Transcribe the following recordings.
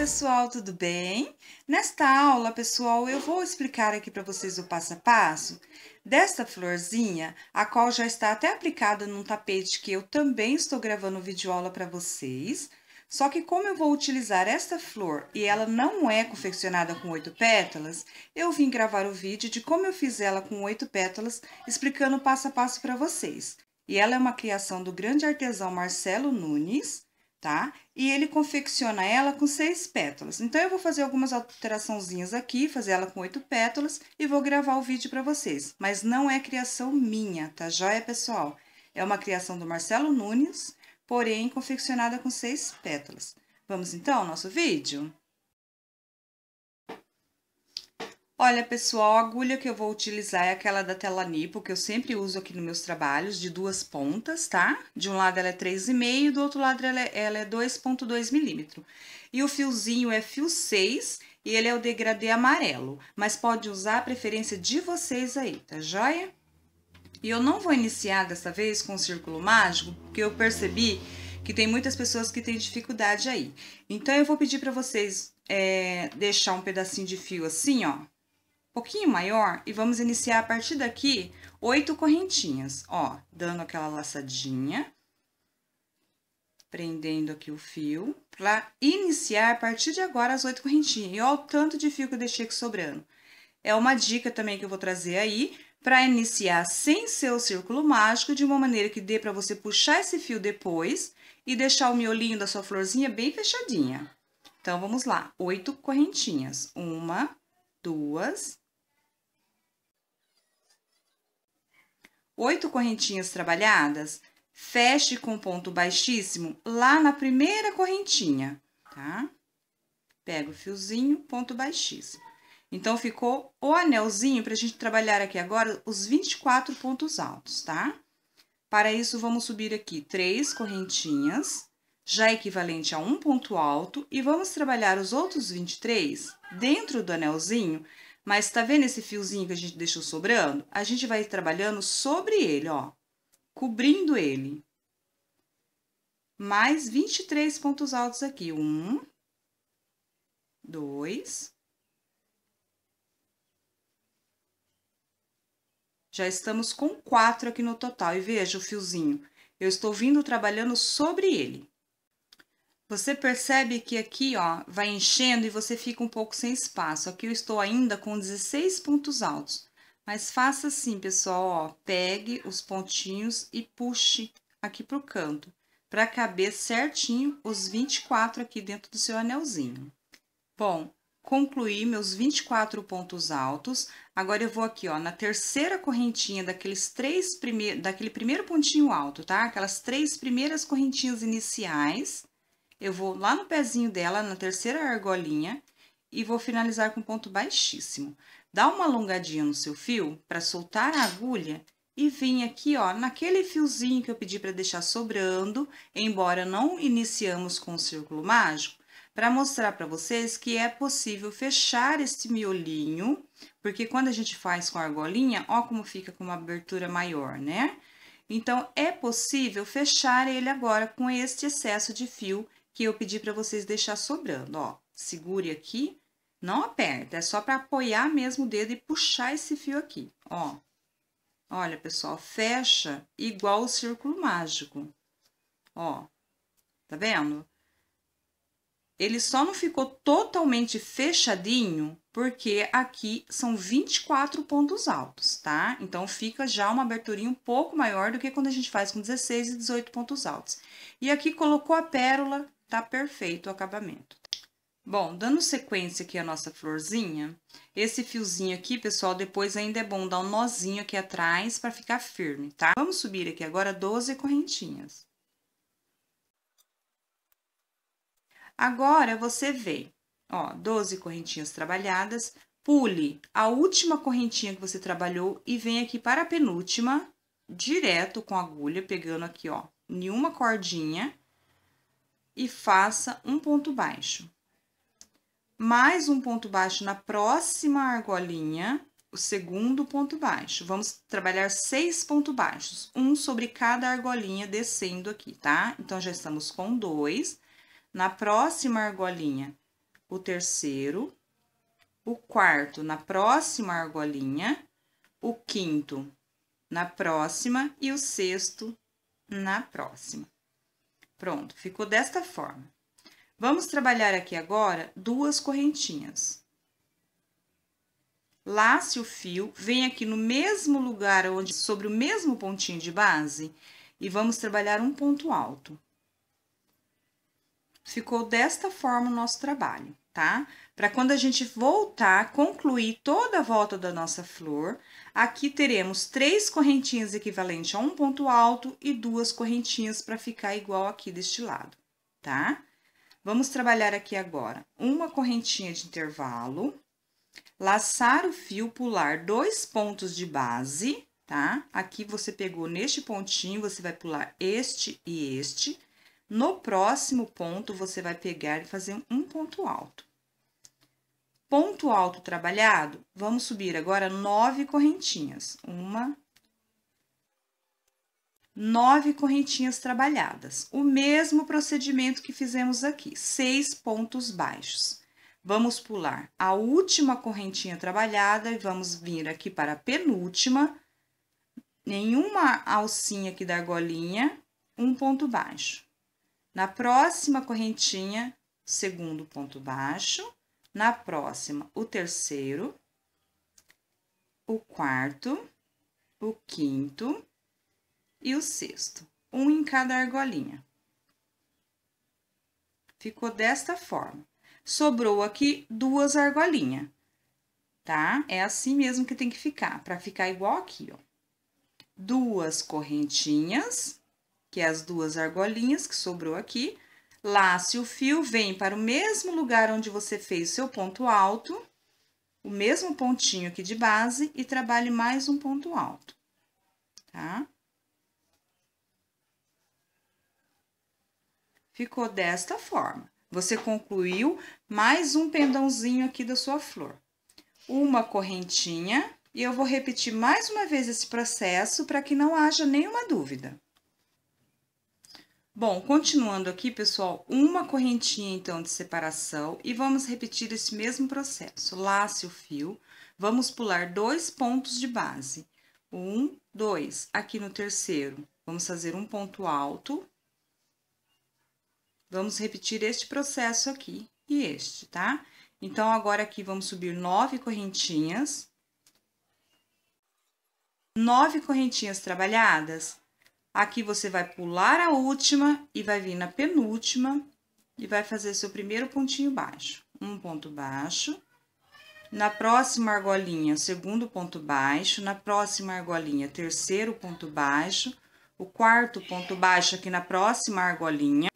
pessoal, tudo bem? Nesta aula, pessoal, eu vou explicar aqui para vocês o passo a passo desta florzinha, a qual já está até aplicada num tapete que eu também estou gravando vídeo aula para vocês. Só que como eu vou utilizar esta flor e ela não é confeccionada com oito pétalas, eu vim gravar o vídeo de como eu fiz ela com oito pétalas, explicando o passo a passo para vocês. E ela é uma criação do grande artesão Marcelo Nunes, tá? e ele confecciona ela com seis pétalas. Então, eu vou fazer algumas alteraçãozinhas aqui, fazer ela com oito pétalas e vou gravar o vídeo para vocês. Mas não é criação minha, tá joia, é pessoal? É uma criação do Marcelo Nunes, porém confeccionada com seis pétalas. Vamos, então, ao nosso vídeo? Olha, pessoal, a agulha que eu vou utilizar é aquela da tela nipo, que eu sempre uso aqui nos meus trabalhos, de duas pontas, tá? De um lado ela é 3,5, do outro lado ela é, 2,2 é milímetro. E o fiozinho é fio 6 e ele é o degradê amarelo, mas pode usar a preferência de vocês aí, tá joia? E eu não vou iniciar dessa vez com o círculo mágico, porque eu percebi que tem muitas pessoas que têm dificuldade aí. Então, eu vou pedir para vocês é, deixar um pedacinho de fio assim, ó, pouquinho maior e vamos iniciar a partir daqui oito correntinhas, ó, dando aquela laçadinha, prendendo aqui o fio, para iniciar a partir de agora as oito correntinhas. E ó o tanto de fio que eu deixei aqui sobrando. É uma dica também que eu vou trazer aí para iniciar sem ser o círculo mágico, de uma maneira que dê para você puxar esse fio depois e deixar o miolinho da sua florzinha bem fechadinha. Então, vamos lá, oito correntinhas. Uma, duas, oito correntinhas trabalhadas, feche com ponto baixíssimo lá na primeira correntinha, tá? Pega o fiozinho, ponto baixíssimo. Então, ficou o anelzinho para a gente trabalhar aqui agora os 24 pontos altos, tá? Para isso, vamos subir aqui três correntinhas, já equivalente a um ponto alto, e vamos trabalhar os outros 23 dentro do anelzinho mas tá vendo esse fiozinho que a gente deixou sobrando? A gente vai trabalhando sobre ele, ó, cobrindo ele. Mais 23 pontos altos aqui. Um, dois. Já estamos com quatro aqui no total. E veja o fiozinho. Eu estou vindo trabalhando sobre ele. Você percebe que aqui, ó, vai enchendo e você fica um pouco sem espaço. Aqui eu estou ainda com 16 pontos altos. Mas faça assim, pessoal, ó, pegue os pontinhos e puxe aqui para o canto, para caber certinho os 24 aqui dentro do seu anelzinho. Bom, concluí meus 24 pontos altos. Agora, eu vou aqui, ó, na terceira correntinha daqueles três primeiros, daquele primeiro pontinho alto, tá? Aquelas três primeiras correntinhas iniciais eu vou lá no pezinho dela, na terceira argolinha, e vou finalizar com ponto baixíssimo. Dá uma alongadinha no seu fio para soltar a agulha e vim aqui, ó, naquele fiozinho que eu pedi para deixar sobrando, embora não iniciamos com o círculo mágico, para mostrar para vocês que é possível fechar esse miolinho, porque quando a gente faz com a argolinha, ó como fica com uma abertura maior, né? Então, é possível fechar ele agora com este excesso de fio que eu pedi para vocês deixar sobrando, ó. Segure aqui, não aperta, é só para apoiar mesmo o dedo e puxar esse fio aqui, ó. Olha, pessoal, fecha igual o círculo mágico, ó. Tá vendo? Ele só não ficou totalmente fechadinho porque aqui são 24 pontos altos, tá? Então, fica já uma aberturinha um pouco maior do que quando a gente faz com 16 e 18 pontos altos. E aqui colocou a pérola, tá perfeito o acabamento. Bom, dando sequência aqui a nossa florzinha, esse fiozinho aqui, pessoal, depois ainda é bom dar um nozinho aqui atrás para ficar firme, tá? Vamos subir aqui agora 12 correntinhas. Agora, você vê, ó, 12 correntinhas trabalhadas, pule a última correntinha que você trabalhou e vem aqui para a penúltima, direto com a agulha, pegando aqui, ó, em uma cordinha e faça um ponto baixo. Mais um ponto baixo na próxima argolinha, o segundo ponto baixo. Vamos trabalhar seis pontos baixos, um sobre cada argolinha descendo aqui, tá? Então, já estamos com dois. Na próxima argolinha, o terceiro, o quarto na próxima argolinha, o quinto na próxima e o sexto na próxima. Pronto, ficou desta forma. Vamos trabalhar aqui agora duas correntinhas. Lace o fio, vem aqui no mesmo lugar, onde sobre o mesmo pontinho de base, e vamos trabalhar um ponto alto. Ficou desta forma o nosso trabalho tá? Para quando a gente voltar, concluir toda a volta da nossa flor, aqui teremos três correntinhas equivalentes a um ponto alto e duas correntinhas para ficar igual aqui deste lado, tá? Vamos trabalhar aqui agora uma correntinha de intervalo, laçar o fio, pular dois pontos de base, tá? Aqui você pegou neste pontinho, você vai pular este e este, no próximo ponto, você vai pegar e fazer um ponto alto. Ponto alto trabalhado, vamos subir agora nove correntinhas. Uma, nove correntinhas trabalhadas. O mesmo procedimento que fizemos aqui, seis pontos baixos. Vamos pular a última correntinha trabalhada e vamos vir aqui para a penúltima. Nenhuma alcinha aqui da argolinha, um ponto baixo na próxima correntinha, segundo ponto baixo, na próxima, o terceiro, o quarto, o quinto e o sexto, um em cada argolinha. Ficou desta forma. Sobrou aqui duas argolinhas, tá? É assim mesmo que tem que ficar, para ficar igual aqui, ó. Duas correntinhas que é as duas argolinhas que sobrou aqui. Lace o fio, vem para o mesmo lugar onde você fez seu ponto alto, o mesmo pontinho aqui de base e trabalhe mais um ponto alto, tá? Ficou desta forma. Você concluiu mais um pendãozinho aqui da sua flor. Uma correntinha, e eu vou repetir mais uma vez esse processo para que não haja nenhuma dúvida. Bom, continuando aqui, pessoal, uma correntinha, então, de separação e vamos repetir esse mesmo processo. Lace o fio, vamos pular dois pontos de base. Um, dois. Aqui no terceiro, vamos fazer um ponto alto. Vamos repetir este processo aqui e este, tá? Então, agora aqui vamos subir nove correntinhas. Nove correntinhas trabalhadas, Aqui você vai pular a última e vai vir na penúltima e vai fazer seu primeiro pontinho baixo. Um ponto baixo. Na próxima argolinha, segundo ponto baixo. Na próxima argolinha, terceiro ponto baixo. O quarto ponto baixo aqui na próxima argolinha.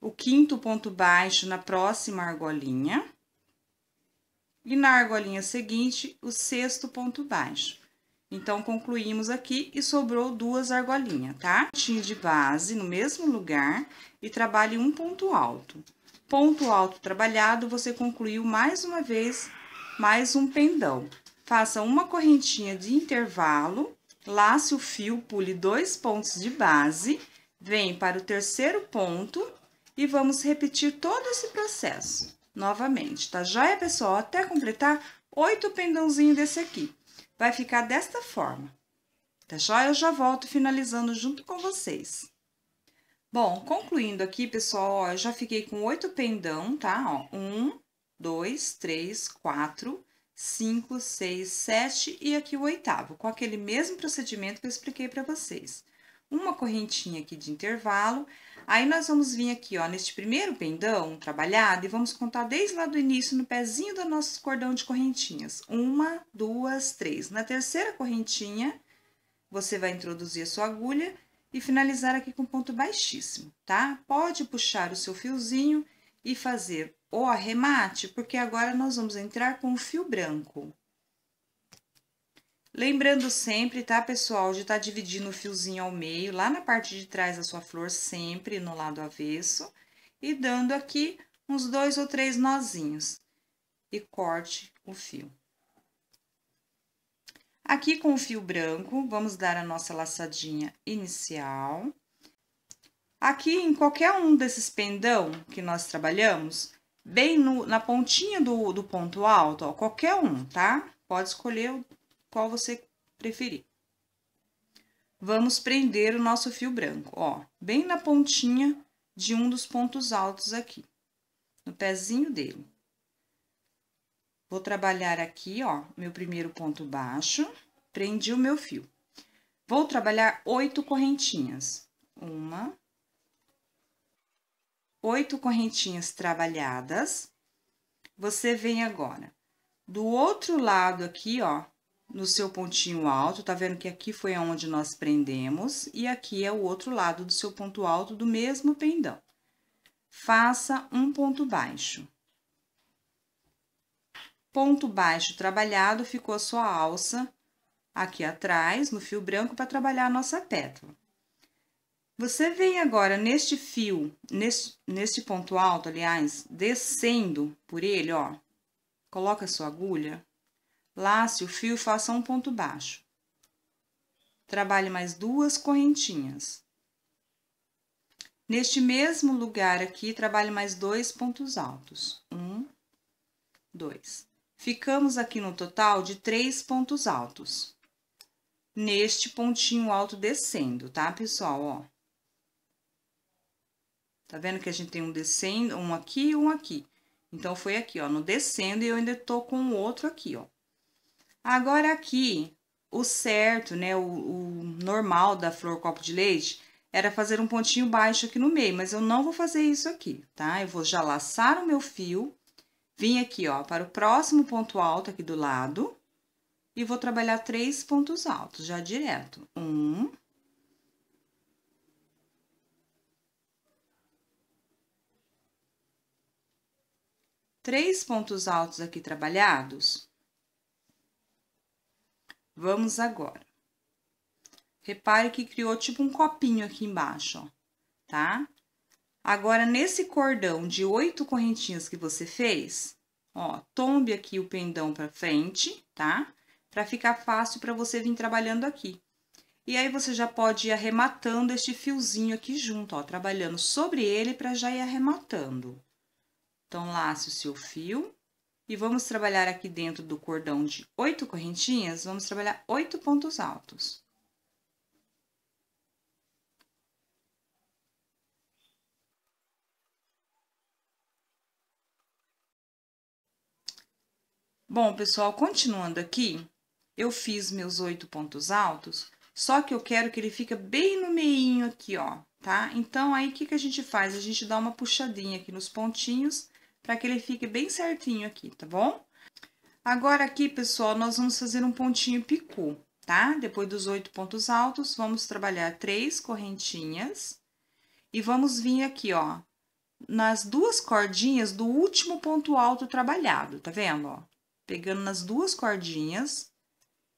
O quinto ponto baixo na próxima argolinha. E na argolinha seguinte, o sexto ponto baixo. Então, concluímos aqui e sobrou duas argolinhas, tá? Pontinho de base no mesmo lugar e trabalhe um ponto alto. Ponto alto trabalhado, você concluiu mais uma vez, mais um pendão. Faça uma correntinha de intervalo, lace o fio, pule dois pontos de base, vem para o terceiro ponto e vamos repetir todo esse processo novamente, tá joia, pessoal? Até completar oito pendãozinhos desse aqui vai ficar desta forma. Tá já? Eu já volto finalizando junto com vocês. Bom, concluindo aqui, pessoal, ó, eu já fiquei com oito pendão, tá? Ó, um, dois, três, quatro, cinco, seis, sete e aqui o oitavo, com aquele mesmo procedimento que eu expliquei para vocês. Uma correntinha aqui de intervalo, Aí, nós vamos vir aqui, ó, neste primeiro pendão trabalhado e vamos contar desde lá do início no pezinho do nosso cordão de correntinhas. Uma, duas, três. Na terceira correntinha, você vai introduzir a sua agulha e finalizar aqui com ponto baixíssimo, tá? Pode puxar o seu fiozinho e fazer o arremate, porque agora nós vamos entrar com o fio branco. Lembrando sempre, tá, pessoal, de estar tá dividindo o fiozinho ao meio, lá na parte de trás da sua flor, sempre no lado avesso, e dando aqui uns dois ou três nozinhos. E corte o fio. Aqui com o fio branco, vamos dar a nossa laçadinha inicial. Aqui em qualquer um desses pendão que nós trabalhamos, bem no, na pontinha do, do ponto alto, ó, qualquer um, tá? Pode escolher qual você preferir. Vamos prender o nosso fio branco, ó, bem na pontinha de um dos pontos altos aqui, no pezinho dele. Vou trabalhar aqui, ó, meu primeiro ponto baixo, prendi o meu fio. Vou trabalhar oito correntinhas. Uma, oito correntinhas trabalhadas. Você vem agora do outro lado aqui, ó, no seu pontinho alto, tá vendo que aqui foi onde nós prendemos, e aqui é o outro lado do seu ponto alto do mesmo pendão. Faça um ponto baixo. Ponto baixo trabalhado, ficou sua alça aqui atrás, no fio branco, para trabalhar a nossa pétala. Você vem agora neste fio, neste, neste ponto alto, aliás, descendo por ele, ó, coloca sua agulha Lace o fio e faça um ponto baixo. Trabalhe mais duas correntinhas. Neste mesmo lugar aqui, trabalhe mais dois pontos altos. Um, dois. Ficamos aqui no total de três pontos altos. Neste pontinho alto descendo, tá, pessoal? Ó. Tá vendo que a gente tem um descendo, um aqui e um aqui. Então, foi aqui, ó, no descendo e eu ainda tô com o outro aqui, ó. Agora aqui, o certo, né, o, o normal da flor copo de leite era fazer um pontinho baixo aqui no meio, mas eu não vou fazer isso aqui, tá? Eu vou já laçar o meu fio, vim aqui, ó, para o próximo ponto alto aqui do lado, e vou trabalhar três pontos altos, já direto. Um. Três pontos altos aqui trabalhados, Vamos agora. Repare que criou tipo um copinho aqui embaixo, ó, tá? Agora, nesse cordão de oito correntinhas que você fez, ó, tombe aqui o pendão para frente, tá? Para ficar fácil para você vir trabalhando aqui. E aí, você já pode ir arrematando este fiozinho aqui junto, ó, trabalhando sobre ele para já ir arrematando. Então, lace o seu fio e vamos trabalhar aqui dentro do cordão de oito correntinhas, vamos trabalhar oito pontos altos. Bom, pessoal, continuando aqui, eu fiz meus oito pontos altos, só que eu quero que ele fica bem no meinho aqui, ó, tá? Então, aí, o que, que a gente faz? A gente dá uma puxadinha aqui nos pontinhos para que ele fique bem certinho aqui, tá bom? Agora aqui, pessoal, nós vamos fazer um pontinho picô, tá? Depois dos oito pontos altos, vamos trabalhar três correntinhas e vamos vir aqui, ó, nas duas cordinhas do último ponto alto trabalhado, tá vendo, ó? Pegando nas duas cordinhas,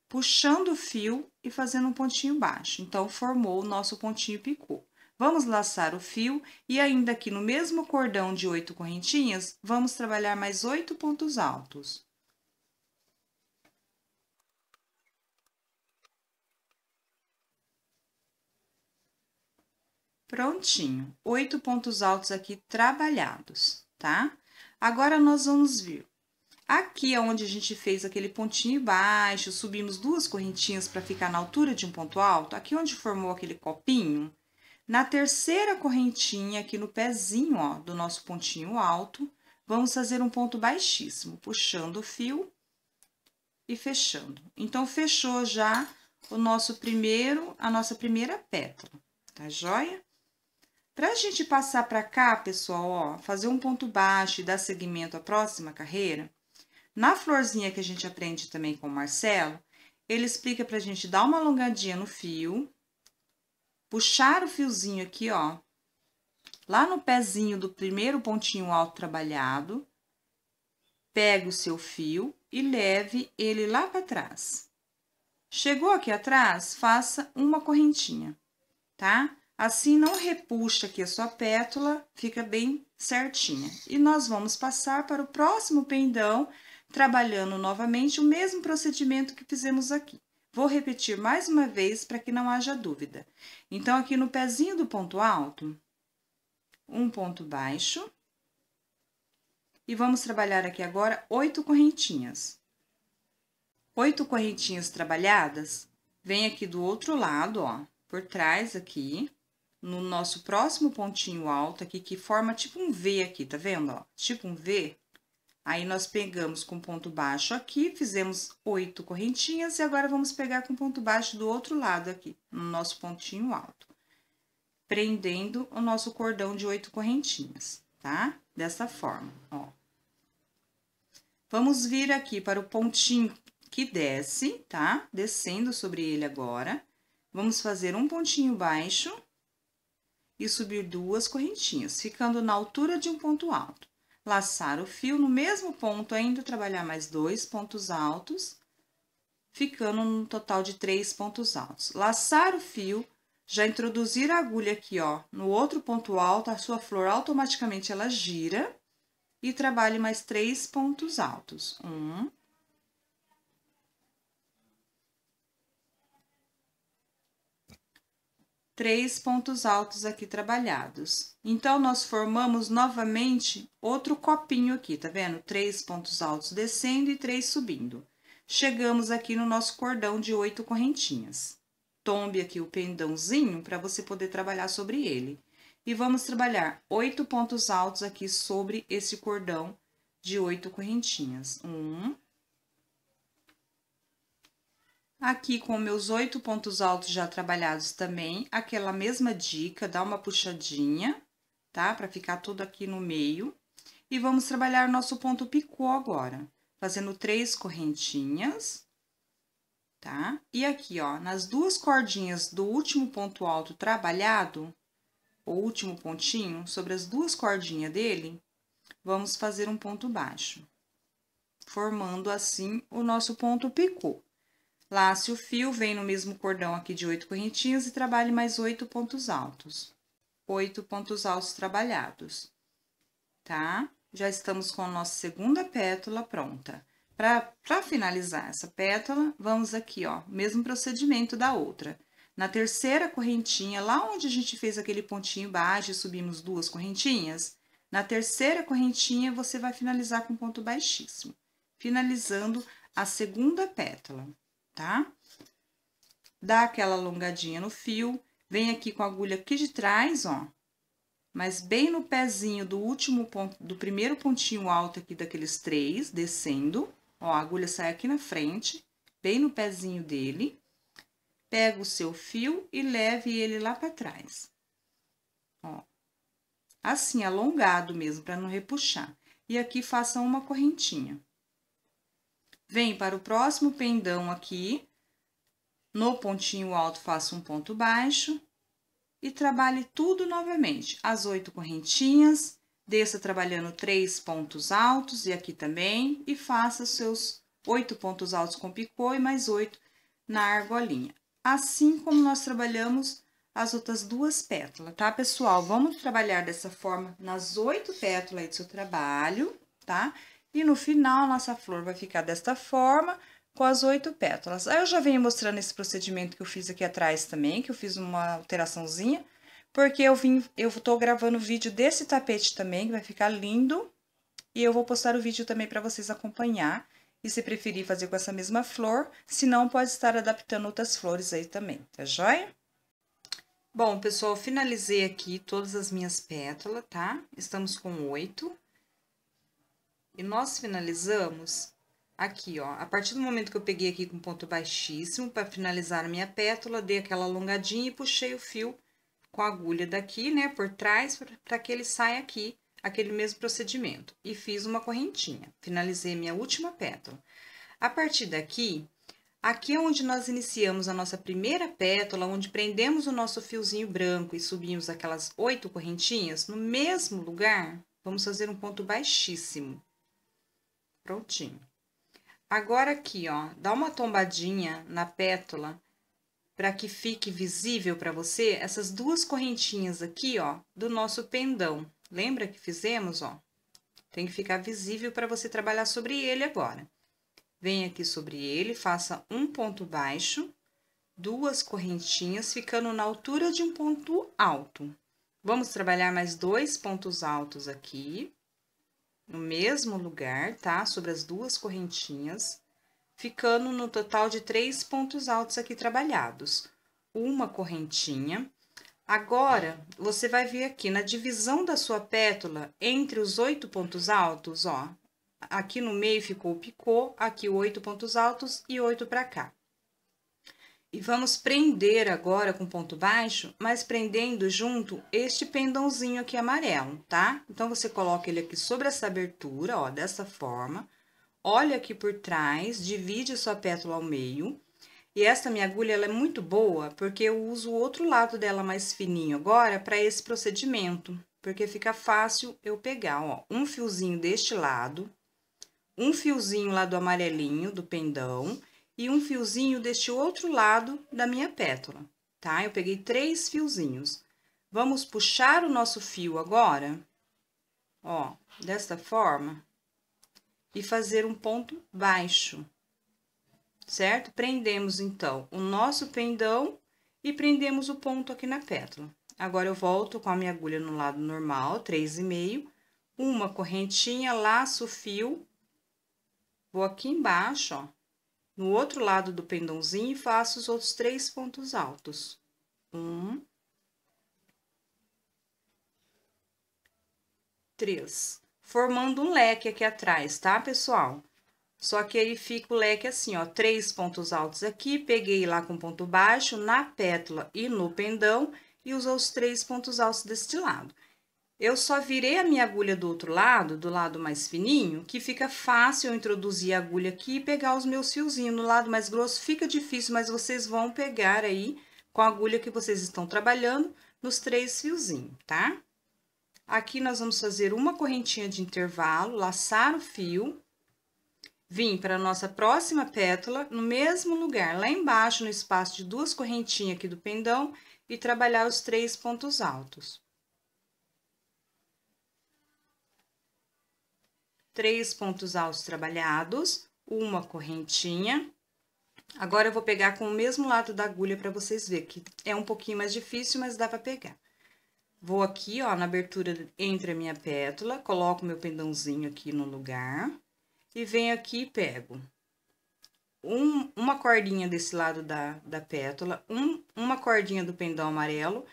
puxando o fio e fazendo um pontinho baixo. Então, formou o nosso pontinho picô. Vamos laçar o fio e ainda aqui no mesmo cordão de oito correntinhas, vamos trabalhar mais oito pontos altos. Prontinho, oito pontos altos aqui trabalhados, tá? Agora, nós vamos vir Aqui é onde a gente fez aquele pontinho baixo, subimos duas correntinhas para ficar na altura de um ponto alto, aqui onde formou aquele copinho, na terceira correntinha, aqui no pezinho, ó, do nosso pontinho alto, vamos fazer um ponto baixíssimo, puxando o fio e fechando. Então, fechou já o nosso primeiro, a nossa primeira pétala, tá joia? Pra gente passar pra cá, pessoal, ó, fazer um ponto baixo e dar seguimento à próxima carreira, na florzinha que a gente aprende também com o Marcelo, ele explica pra gente dar uma alongadinha no fio, puxar o fiozinho aqui, ó, lá no pezinho do primeiro pontinho alto trabalhado, pega o seu fio e leve ele lá para trás. Chegou aqui atrás, faça uma correntinha, tá? Assim não repuxa aqui a sua pétala, fica bem certinha. E nós vamos passar para o próximo pendão, trabalhando novamente o mesmo procedimento que fizemos aqui. Vou repetir mais uma vez para que não haja dúvida. Então, aqui no pezinho do ponto alto, um ponto baixo. E vamos trabalhar aqui agora oito correntinhas. Oito correntinhas trabalhadas, vem aqui do outro lado, ó, por trás aqui, no nosso próximo pontinho alto aqui, que forma tipo um V aqui, tá vendo, ó? Tipo um V. Aí, nós pegamos com ponto baixo aqui, fizemos oito correntinhas e agora vamos pegar com ponto baixo do outro lado aqui, no nosso pontinho alto. Prendendo o nosso cordão de oito correntinhas, tá? Dessa forma, ó. Vamos vir aqui para o pontinho que desce, tá? Descendo sobre ele agora. Vamos fazer um pontinho baixo e subir duas correntinhas, ficando na altura de um ponto alto laçar o fio no mesmo ponto, ainda trabalhar mais dois pontos altos, ficando no total de três pontos altos. Laçar o fio, já introduzir a agulha aqui, ó, no outro ponto alto, a sua flor automaticamente ela gira e trabalhe mais três pontos altos. Um, três pontos altos aqui trabalhados. Então, nós formamos novamente outro copinho aqui, tá vendo? Três pontos altos descendo e três subindo. Chegamos aqui no nosso cordão de oito correntinhas. Tombe aqui o pendãozinho para você poder trabalhar sobre ele. E vamos trabalhar oito pontos altos aqui sobre esse cordão de oito correntinhas. Um, Aqui com meus oito pontos altos já trabalhados também, aquela mesma dica, dá uma puxadinha, tá? Pra ficar tudo aqui no meio. E vamos trabalhar nosso ponto picô agora, fazendo três correntinhas, tá? E aqui, ó, nas duas cordinhas do último ponto alto trabalhado, o último pontinho, sobre as duas cordinhas dele, vamos fazer um ponto baixo, formando assim o nosso ponto picô. Lace o fio, vem no mesmo cordão aqui de oito correntinhas e trabalhe mais oito pontos altos. Oito pontos altos trabalhados, tá? Já estamos com a nossa segunda pétala pronta. Para finalizar essa pétala, vamos aqui, ó, mesmo procedimento da outra. Na terceira correntinha, lá onde a gente fez aquele pontinho baixo e subimos duas correntinhas, na terceira correntinha, você vai finalizar com ponto baixíssimo, finalizando a segunda pétala tá? Dá aquela alongadinha no fio, vem aqui com a agulha aqui de trás, ó, mas bem no pezinho do último ponto, do primeiro pontinho alto aqui daqueles três, descendo, ó, a agulha sai aqui na frente, bem no pezinho dele, pega o seu fio e leve ele lá para trás, ó, assim, alongado mesmo, para não repuxar. E aqui faça uma correntinha. Vem para o próximo pendão aqui, no pontinho alto faço um ponto baixo e trabalhe tudo novamente. As oito correntinhas, desça trabalhando três pontos altos e aqui também e faça seus oito pontos altos com picô e mais oito na argolinha. Assim como nós trabalhamos as outras duas pétalas, tá, pessoal? Vamos trabalhar dessa forma nas oito pétalas do seu trabalho, tá? Tá? E no final, nossa flor vai ficar desta forma, com as oito pétalas. Aí eu já venho mostrando esse procedimento que eu fiz aqui atrás também, que eu fiz uma alteraçãozinha, porque eu vim, eu tô gravando vídeo desse tapete também, que vai ficar lindo, e eu vou postar o vídeo também para vocês acompanhar, e se preferir fazer com essa mesma flor, se não, pode estar adaptando outras flores aí também, tá joia? Bom, pessoal, finalizei aqui todas as minhas pétalas, tá? Estamos com oito. E nós finalizamos aqui, ó. A partir do momento que eu peguei aqui com ponto baixíssimo, para finalizar a minha pétala, dei aquela alongadinha e puxei o fio com a agulha daqui, né, por trás, para que ele saia aqui, aquele mesmo procedimento. E fiz uma correntinha. Finalizei minha última pétala. A partir daqui, Aqui é onde nós iniciamos a nossa primeira pétala, onde prendemos o nosso fiozinho branco e subimos aquelas oito correntinhas, no mesmo lugar, vamos fazer um ponto baixíssimo. Prontinho. Agora aqui, ó, dá uma tombadinha na pétala para que fique visível para você essas duas correntinhas aqui, ó, do nosso pendão. Lembra que fizemos, ó? Tem que ficar visível para você trabalhar sobre ele agora. Vem aqui sobre ele, faça um ponto baixo, duas correntinhas, ficando na altura de um ponto alto. Vamos trabalhar mais dois pontos altos aqui no mesmo lugar, tá? Sobre as duas correntinhas, ficando no total de três pontos altos aqui trabalhados. Uma correntinha. Agora, você vai vir aqui na divisão da sua pétala entre os oito pontos altos, ó. Aqui no meio ficou o picô, aqui oito pontos altos e oito para cá. E vamos prender agora com ponto baixo, mas prendendo junto este pendãozinho aqui amarelo, tá? Então, você coloca ele aqui sobre essa abertura, ó, dessa forma. Olha aqui por trás, divide a sua pétala ao meio. E essa minha agulha, ela é muito boa, porque eu uso o outro lado dela mais fininho agora para esse procedimento. Porque fica fácil eu pegar, ó, um fiozinho deste lado, um fiozinho lá do amarelinho, do pendão e um fiozinho deste outro lado da minha pétala, tá? Eu peguei três fiozinhos. Vamos puxar o nosso fio agora, ó, desta forma, e fazer um ponto baixo, certo? Prendemos, então, o nosso pendão e prendemos o ponto aqui na pétala. Agora, eu volto com a minha agulha no lado normal, três e meio, uma correntinha, laço o fio, vou aqui embaixo, ó, no outro lado do pendãozinho e faço os outros três pontos altos. Um. Três. Formando um leque aqui atrás, tá, pessoal? Só que ele fica o leque assim, ó, três pontos altos aqui, peguei lá com ponto baixo, na pétala e no pendão, e usou os três pontos altos deste lado. Eu só virei a minha agulha do outro lado, do lado mais fininho, que fica fácil eu introduzir a agulha aqui e pegar os meus fiozinhos. No lado mais grosso fica difícil, mas vocês vão pegar aí com a agulha que vocês estão trabalhando nos três fiozinhos, tá? Aqui nós vamos fazer uma correntinha de intervalo, laçar o fio, vim para a nossa próxima pétala, no mesmo lugar, lá embaixo, no espaço de duas correntinhas aqui do pendão, e trabalhar os três pontos altos. três pontos altos trabalhados, uma correntinha. Agora, eu vou pegar com o mesmo lado da agulha para vocês verem, que é um pouquinho mais difícil, mas dá para pegar. Vou aqui, ó, na abertura entre a minha pétala, coloco meu pendãozinho aqui no lugar e venho aqui e pego um, uma cordinha desse lado da, da pétala, um, uma cordinha do pendão amarelo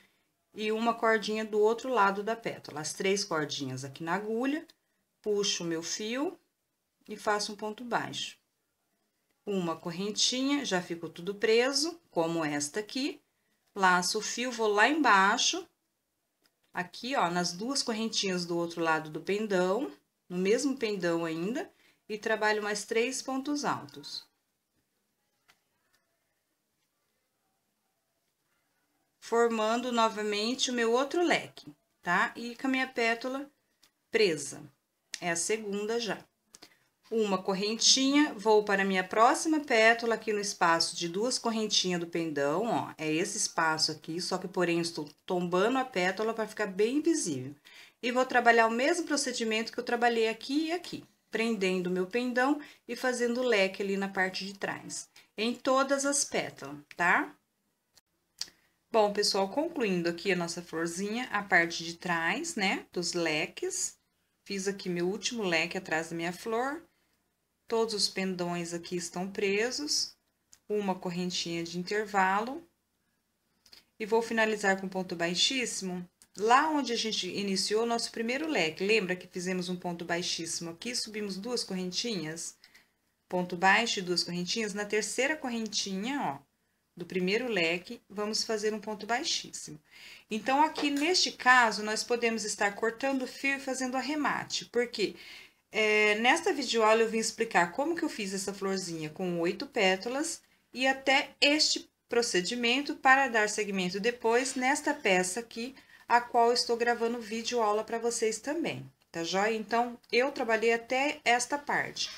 e uma cordinha do outro lado da pétala. As três cordinhas aqui na agulha, puxo meu fio e faço um ponto baixo. Uma correntinha, já ficou tudo preso, como esta aqui. Laço o fio, vou lá embaixo, aqui, ó, nas duas correntinhas do outro lado do pendão, no mesmo pendão ainda, e trabalho mais três pontos altos. Formando novamente o meu outro leque, tá? E com a minha pétala presa. É a segunda já. Uma correntinha, vou para a minha próxima pétala aqui no espaço de duas correntinhas do pendão, ó. É esse espaço aqui, só que porém estou tombando a pétala para ficar bem visível. E vou trabalhar o mesmo procedimento que eu trabalhei aqui e aqui, prendendo o meu pendão e fazendo leque ali na parte de trás, em todas as pétalas, tá? Bom, pessoal, concluindo aqui a nossa florzinha, a parte de trás, né, dos leques. Fiz aqui meu último leque atrás da minha flor. Todos os pendões aqui estão presos. Uma correntinha de intervalo. E vou finalizar com ponto baixíssimo. Lá onde a gente iniciou o nosso primeiro leque, lembra que fizemos um ponto baixíssimo aqui, subimos duas correntinhas? Ponto baixo e duas correntinhas. Na terceira correntinha, ó, do primeiro leque, vamos fazer um ponto baixíssimo. Então, aqui neste caso, nós podemos estar cortando o fio e fazendo arremate, porque é, nesta videoaula eu vim explicar como que eu fiz essa florzinha com oito pétalas e até este procedimento para dar segmento depois nesta peça aqui, a qual estou gravando vídeo aula para vocês também, tá joia? Então, eu trabalhei até esta parte.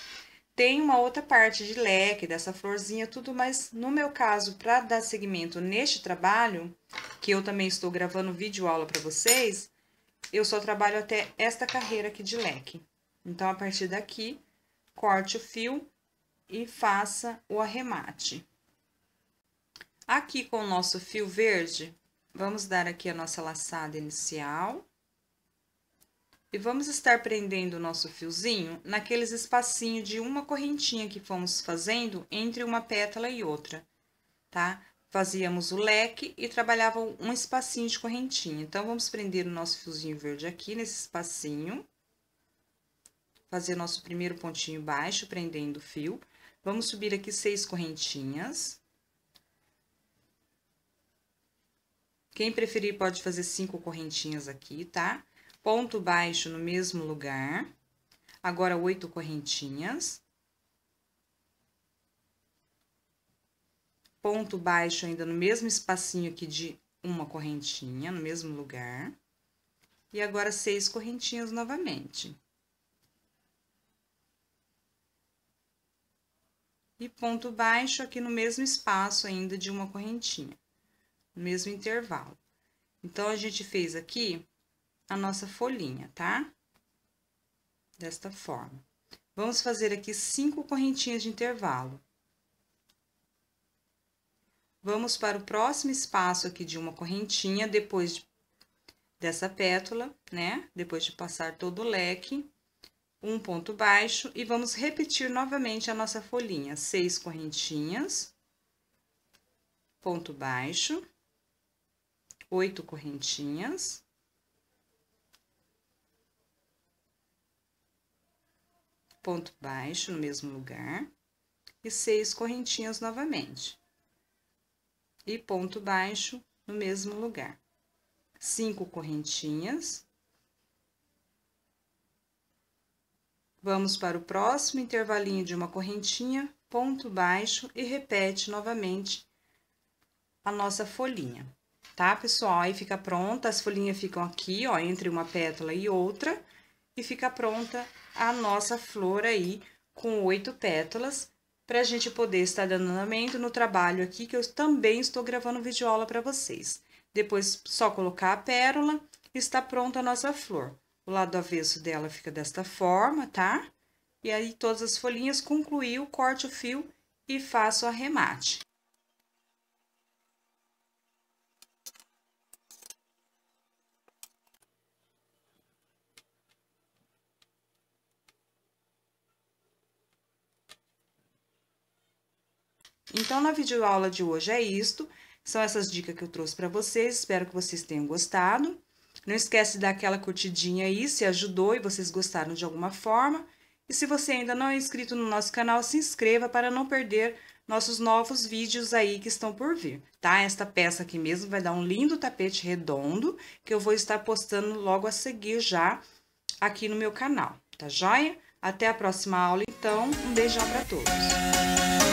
Tem uma outra parte de leque, dessa florzinha, tudo, mas no meu caso, para dar seguimento neste trabalho, que eu também estou gravando vídeo aula para vocês, eu só trabalho até esta carreira aqui de leque. Então, a partir daqui, corte o fio e faça o arremate. Aqui com o nosso fio verde, vamos dar aqui a nossa laçada inicial. E vamos estar prendendo o nosso fiozinho naqueles espacinhos de uma correntinha que fomos fazendo entre uma pétala e outra, tá? Fazíamos o leque e trabalhava um espacinho de correntinha. Então, vamos prender o nosso fiozinho verde aqui nesse espacinho. Fazer nosso primeiro pontinho baixo, prendendo o fio. Vamos subir aqui seis correntinhas. Quem preferir pode fazer cinco correntinhas aqui, tá? ponto baixo no mesmo lugar, agora oito correntinhas, ponto baixo ainda no mesmo espacinho aqui de uma correntinha, no mesmo lugar, e agora seis correntinhas novamente. E ponto baixo aqui no mesmo espaço ainda de uma correntinha, no mesmo intervalo. Então, a gente fez aqui a nossa folhinha, tá? Desta forma. Vamos fazer aqui cinco correntinhas de intervalo. Vamos para o próximo espaço aqui de uma correntinha, depois de, dessa pétula, né? Depois de passar todo o leque, um ponto baixo, e vamos repetir novamente a nossa folhinha. Seis correntinhas, ponto baixo, oito correntinhas, ponto baixo no mesmo lugar e seis correntinhas novamente. E ponto baixo no mesmo lugar. Cinco correntinhas. Vamos para o próximo intervalinho de uma correntinha, ponto baixo e repete novamente a nossa folhinha, tá, pessoal? Aí fica pronta, as folhinhas ficam aqui, ó, entre uma pétala e outra, e fica pronta a nossa flor aí com oito pétalas, para a gente poder estar dando andamento no trabalho aqui, que eu também estou gravando vídeo aula para vocês. Depois, só colocar a pérola, está pronta a nossa flor. O lado avesso dela fica desta forma, tá? E aí, todas as folhinhas, concluiu, corte o fio e faço o arremate. Então, na videoaula de hoje é isto. São essas dicas que eu trouxe para vocês. Espero que vocês tenham gostado. Não esquece de dar aquela curtidinha aí se ajudou e vocês gostaram de alguma forma. E se você ainda não é inscrito no nosso canal, se inscreva para não perder nossos novos vídeos aí que estão por vir, tá? Esta peça aqui mesmo vai dar um lindo tapete redondo que eu vou estar postando logo a seguir já aqui no meu canal, tá joia? Até a próxima aula, então. Um beijão para todos.